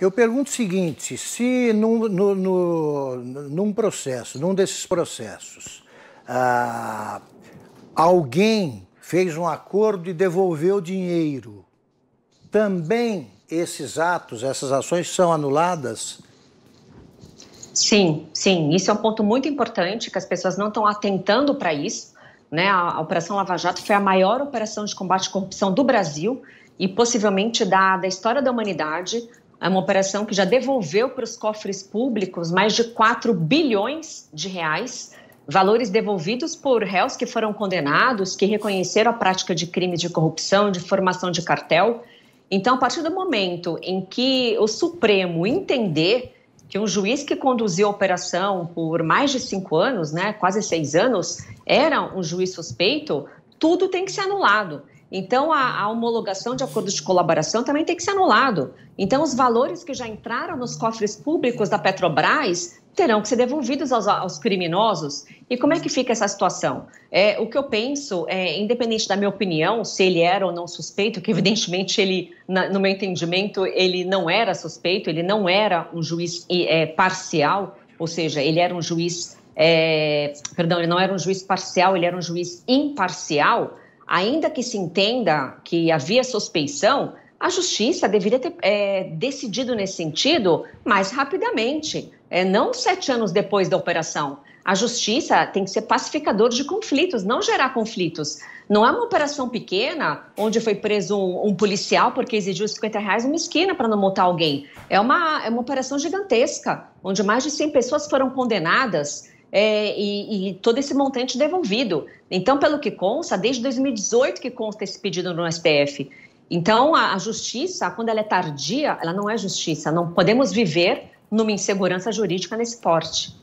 Eu pergunto o seguinte: se num, no, no, num processo, num desses processos, ah, alguém fez um acordo e devolveu dinheiro, também esses atos, essas ações são anuladas? Sim, sim. Isso é um ponto muito importante que as pessoas não estão atentando para isso. Né? A Operação Lava Jato foi a maior operação de combate à corrupção do Brasil e possivelmente da, da história da humanidade. É uma operação que já devolveu para os cofres públicos mais de 4 bilhões de reais, valores devolvidos por réus que foram condenados, que reconheceram a prática de crime de corrupção, de formação de cartel. Então, a partir do momento em que o Supremo entender que um juiz que conduziu a operação por mais de cinco anos, né, quase seis anos, era um juiz suspeito, tudo tem que ser anulado. Então, a, a, homologação de acordos de colaboração também tem que ser anulado. Então, os valores que já entraram nos cofres públicos da Petrobras terão que ser devolvidos aos, aos criminosos. E como é que fica essa situação? É, o que eu penso, é, independente da minha opinião, se ele era ou não suspeito, que evidentemente ele, na, no meu entendimento, ele não era suspeito, ele não era um juiz é, parcial, ou seja, ele era um juiz, é, perdão, ele não era um juiz parcial, ele era um juiz imparcial ainda que se entenda que havia suspeição, a justiça deveria ter é, decidido nesse sentido mais rapidamente, é, não sete anos depois da operação. A justiça tem que ser pacificador de conflitos, não gerar conflitos. Não é uma operação pequena onde foi preso um, um policial porque exigiu 50 reais uma esquina para não multar alguém. É uma, é uma operação gigantesca, onde mais de 100 pessoas foram condenadas é, e, e, todo esse montante devolvido. Então, pelo que consta, desde 2018 que consta esse pedido no STF. Então, a, a justiça, quando ela é tardia, ela não é justiça. Não podemos viver numa insegurança jurídica nesse porte.